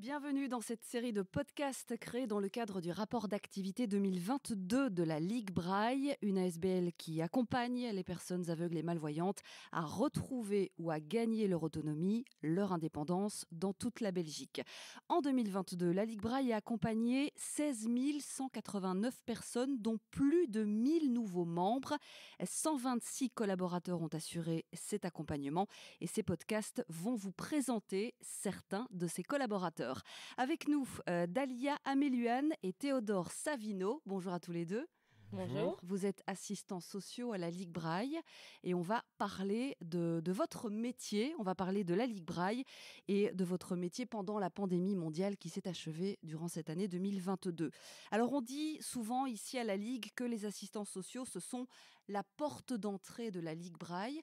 Bienvenue dans cette série de podcasts créés dans le cadre du rapport d'activité 2022 de la Ligue Braille, une ASBL qui accompagne les personnes aveugles et malvoyantes à retrouver ou à gagner leur autonomie, leur indépendance dans toute la Belgique. En 2022, la Ligue Braille a accompagné 16 189 personnes, dont plus de 1000 nouveaux membres. 126 collaborateurs ont assuré cet accompagnement et ces podcasts vont vous présenter certains de ces collaborateurs. Avec nous, euh, Dalia Améluane et Théodore Savino. Bonjour à tous les deux. Bonjour. Vous êtes assistants sociaux à la Ligue Braille et on va parler de, votre métier. On va parler de la Ligue Braille et de votre métier pendant la pandémie mondiale qui s'est achevée durant cette année 2022. Alors on dit souvent ici à la Ligue que les assistants sociaux, ce sont la porte d'entrée de la Ligue Braille.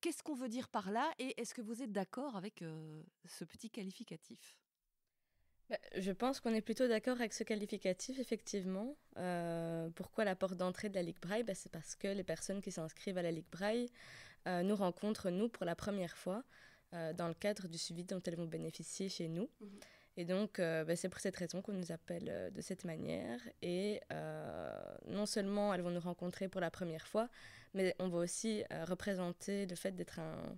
Qu'est-ce qu'on veut dire par là et est-ce que vous êtes d'accord avec euh, ce petit qualificatif bah, je pense qu'on est plutôt d'accord avec ce qualificatif, effectivement. Euh, pourquoi la porte d'entrée de la Ligue Braille bah, C'est parce que les personnes qui s'inscrivent à la Ligue Braille euh, nous rencontrent, nous, pour la première fois, euh, dans le cadre du suivi dont elles vont bénéficier chez nous. Mhm. Et donc, bah, c'est pour cette raison qu'on nous appelle de cette manière. Et non seulement elles vont nous rencontrer pour la première fois, mais on va aussi représenter le fait d'être un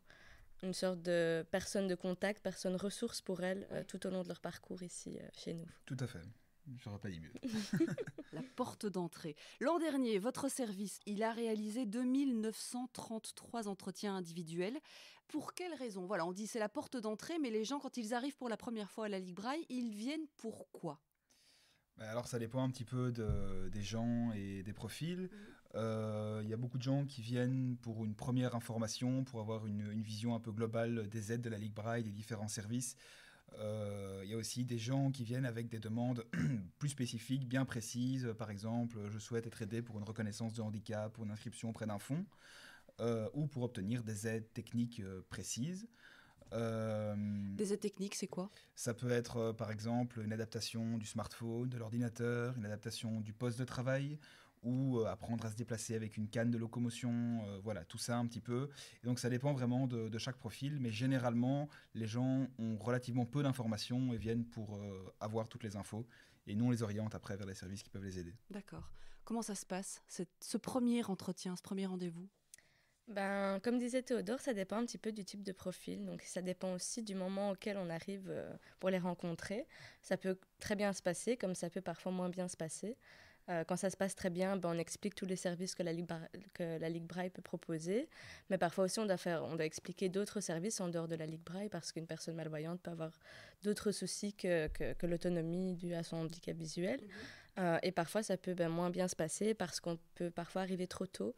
une sorte de personne de contact, personne ressource pour elles euh, tout au long de leur parcours ici euh, chez nous. Tout à fait. J'aurais pas dit mieux. la porte d'entrée. L'an dernier, votre service, il a réalisé 2933 entretiens individuels. Pour quelles raisons Voilà, on dit c'est la porte d'entrée, mais les gens, quand ils arrivent pour la première fois à la Ligue Braille, ils viennent pourquoi bah, alors ça dépend un petit peu de, des gens et des profils. Mmh. Euh, il y a beaucoup de gens qui viennent pour une première information, pour avoir une, vision un peu globale des aides de la Ligue Braille, des différents services. Il euh, y a aussi des gens qui viennent avec des demandes plus spécifiques, bien précises. Par exemple, je souhaite être aidé pour une reconnaissance de handicap, pour une inscription auprès d'un fonds, euh, ou pour obtenir des aides techniques euh, précises. des aides techniques, c'est quoi Ça peut être, par exemple, une adaptation du smartphone, de l'ordinateur, une adaptation du poste de travail, ou euh, apprendre à se déplacer avec une canne de locomotion, euh, voilà, tout ça un petit peu. donc ça dépend vraiment de, chaque profil, mais généralement, les gens ont relativement peu d'informations et viennent pour euh, avoir toutes les infos, et nous on les oriente après vers les services qui peuvent les aider. D'accord. Comment ça se passe, ce premier entretien, ce premier rendez-vous ben, comme disait Théodore, ça dépend un petit peu du type de profil. Donc, ça dépend aussi du moment auquel on arrive pour les rencontrer. Ça peut très bien se passer, comme ça peut parfois moins bien se passer. Euh, quand ça se passe très bien, ben, on explique tous les services que la, Ligue Braille peut proposer. Mais parfois aussi, on doit, faire, on doit expliquer d'autres services en dehors de la Ligue Braille parce qu'une personne malvoyante peut avoir d'autres soucis que, l'autonomie due à son handicap visuel. Mhm. Euh, et parfois, ça peut ben, moins bien se passer parce qu'on peut parfois arriver trop tôt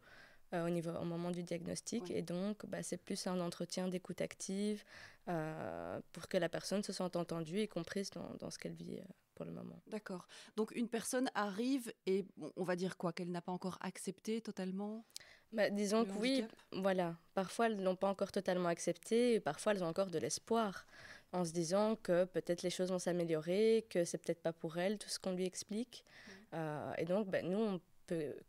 euh, au, niveau, au moment du diagnostic. Et donc, bah, c'est plus un entretien d'écoute active euh, pour que la personne se sente entendue et comprise dans, dans ce qu'elle vit euh, pour le moment. D'accord. Donc une personne arrive et on va dire quoi Qu'elle n'a pas encore accepté totalement bah, Disons que oui, voilà. Parfois elles n'ont pas encore totalement accepté, et parfois elles ont encore de l'espoir en se disant que peut-être les choses vont s'améliorer, que c'est peut-être pas pour elle tout ce qu'on lui explique. et donc bah, nous, on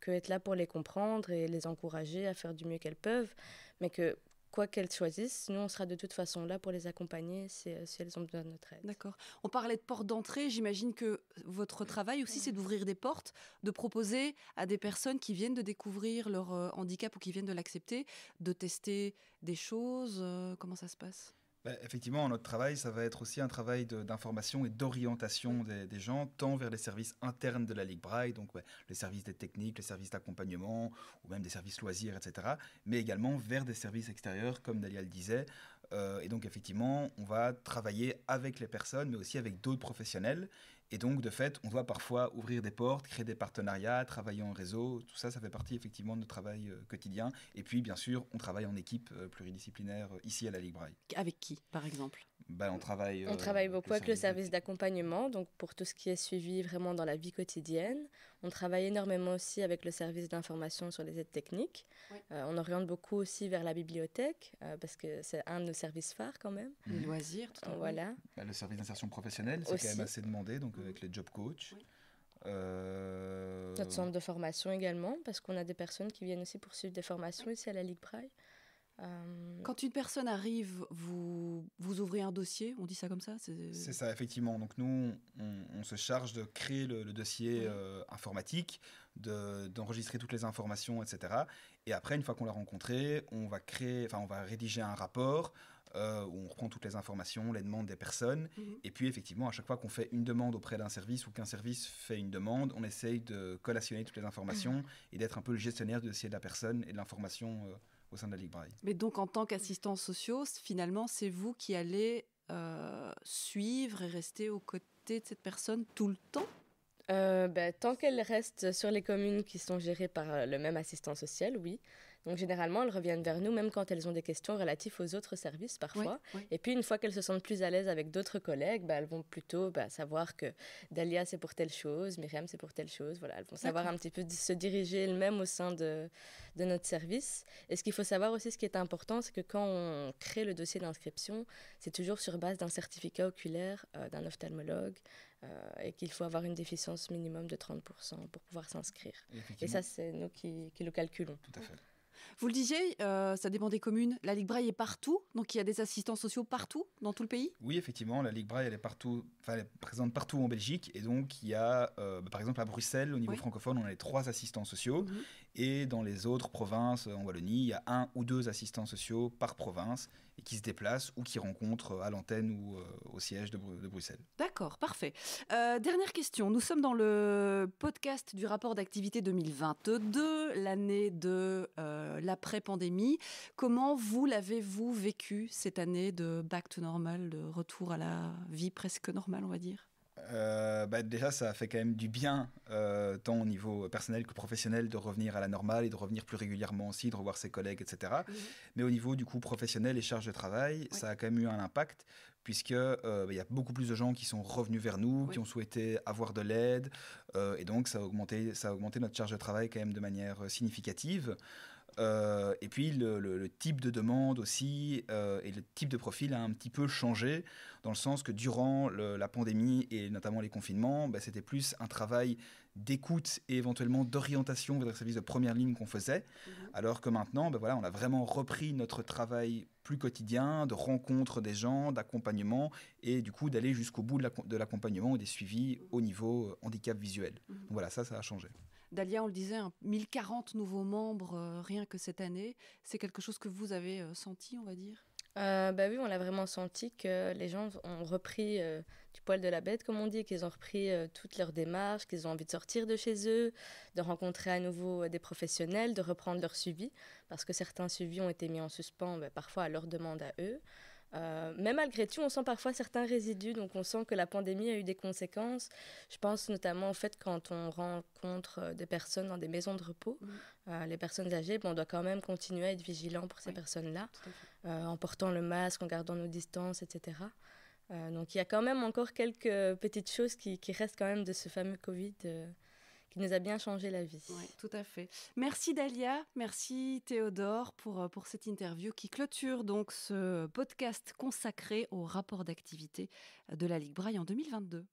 que, être là pour les comprendre et les encourager à faire du mieux qu'elles peuvent, mais que quoi qu'elles choisissent, nous on sera de toute façon là pour les accompagner si, euh, si elles ont besoin de notre aide. D'accord. On parlait de porte d'entrée, j'imagine que votre travail aussi c'est d'ouvrir des portes, de proposer à des personnes qui viennent de découvrir leur euh, handicap ou qui viennent de l'accepter, de tester des choses, euh, comment ça se passe bah, effectivement, notre travail, ça va être aussi un travail d'information et d'orientation des, gens, tant vers les services internes de la Ligue Braille, donc les services des techniques, les services d'accompagnement, ou même des services loisirs, etc., mais également vers des services extérieurs, comme Dalia le disait. Euh, et donc, effectivement, on va travailler avec les personnes, mais aussi avec d'autres professionnels. Et donc, de fait, on doit parfois ouvrir des portes, créer des partenariats, travailler en réseau. Tout ça, ça fait partie effectivement de notre travail euh, quotidien. Et puis, bien sûr, on travaille en équipe euh, pluridisciplinaire euh, ici à la Ligue Braille. Avec qui, par exemple ben, on, travaille, on travaille beaucoup avec le service d'accompagnement, donc pour tout ce qui est suivi vraiment dans la vie quotidienne. On travaille énormément aussi avec le service d'information sur les aides techniques. on oriente beaucoup aussi vers la bibliothèque, parce que c'est un de nos services phares quand même. Les loisirs, tout en Voilà. Ben, le service d'insertion professionnelle, c'est quand même assez demandé. Donc, avec les job coach. Euh, centre de formation également, parce qu'on a des personnes qui viennent aussi pour suivre des formations ici à la Ligue Braille. Euh, Quand une personne arrive, vous, vous ouvrez un dossier, on dit ça comme ça C'est ça, effectivement. Donc nous, on, se charge de créer le, dossier euh, informatique d'enregistrer toutes les informations, etc. Et après, une fois qu'on l'a rencontré, on va créer, on va rédiger un rapport euh, où on reprend toutes les informations, les demandes des personnes. Mhm. Et puis, effectivement, à chaque fois qu'on fait une demande auprès d'un service ou qu'un service fait une demande, on essaye de collationner toutes les informations mhm. et d'être un peu le gestionnaire du dossier de la personne et de l'information euh, au sein de la Ligue Braille. Mais donc, en tant qu'assistant sociaux, finalement, c'est vous qui allez euh, suivre et rester aux côtés de cette personne tout le temps euh, bah, tant qu'elles restent sur les communes qui sont gérées par euh, le même assistant social, oui. Donc généralement, elles reviennent vers nous, même quand elles ont des questions relatives aux autres services parfois. Et puis une fois qu'elles se sentent plus à l'aise avec d'autres collègues, bah, elles vont plutôt bah, savoir que Dalia c'est pour telle chose, Myriam c'est pour telle chose. Voilà, elles vont savoir un petit peu se diriger elles-mêmes au sein de, de notre service. Et ce qu'il faut savoir aussi, ce qui est important, c'est que quand on crée le dossier d'inscription, c'est toujours sur base d'un certificat oculaire euh, d'un ophtalmologue euh, et qu'il faut avoir une déficience minimum de 30% pour pouvoir s'inscrire. Et ça, c'est nous qui, le calculons. Tout à fait. Vous le disiez, euh, ça dépend des communes. La Ligue Braille est partout, donc il y a des assistants sociaux partout, dans tout le pays Oui, effectivement, la Ligue Braille, elle est, partout, présente partout en Belgique. Et donc, il y a, euh, bah, par exemple, à Bruxelles, au niveau francophone, on a les trois assistants sociaux. Mhm. Et dans les autres provinces, en Wallonie, il y a un ou deux assistants sociaux par province et qui se déplacent ou qui rencontrent à l'antenne ou euh, au siège de, Bruxelles. D'accord, parfait. Euh, dernière question. Nous sommes dans le podcast du rapport d'activité 2022, l'année de euh, l'après-pandémie. Comment vous l'avez-vous vécu cette année de back to normal, de retour à la vie presque normale, on va dire euh, bah, déjà ça fait quand même du bien, euh, tant au niveau personnel que professionnel, de revenir à la normale et de revenir plus régulièrement aussi, de revoir ses collègues, etc. Mhm. Mais au niveau du coup professionnel et charge de travail, ça a quand même eu un impact, puisque euh, bah, y a beaucoup plus de gens qui sont revenus vers nous, qui ont souhaité avoir de l'aide, euh, et donc ça a, augmenté, ça a augmenté notre charge de travail quand même de manière significative. Euh, et puis le, type de demande aussi euh, et le type de profil a un petit peu changé dans le sens que durant la pandémie et notamment les confinements, bah, c'était plus un travail d'écoute et éventuellement d'orientation vers les services de première ligne qu'on faisait, mhm. alors que maintenant, bah, voilà, on a vraiment repris notre travail plus quotidien de rencontre des gens, d'accompagnement et du coup d'aller jusqu'au bout de l'accompagnement et des suivis au niveau euh, handicap visuel. Mhm. Donc voilà, ça, ça a changé. Dalia, on le disait, 1040 hein, nouveaux membres euh, rien que cette année. C'est quelque chose que vous avez euh, senti, on va dire euh, bah oui, on a vraiment senti que les gens ont repris du poil de la bête, comme on dit, qu'ils ont repris toutes leurs démarches, qu'ils ont envie de sortir de chez eux, de rencontrer à nouveau des professionnels, de reprendre leur suivi, parce que certains suivis ont été mis en suspens bah, parfois à leur demande à eux. Euh, mais malgré tout, on sent parfois certains résidus, donc on sent que la pandémie a eu des conséquences. Je pense notamment au fait quand on rencontre euh, des personnes dans des maisons de repos, mm. euh, les personnes âgées, on doit quand même continuer à être vigilant pour ces personnes-là, en portant le masque, en gardant nos distances, etc. donc il y a quand même encore quelques petites choses qui, qui restent quand même de ce fameux Covid qui nous a bien changé la vie. tout à fait. Merci Dalia, merci Théodore pour, euh, pour cette interview qui clôture donc ce podcast consacré au rapport d'activité de la Ligue Braille en 2022.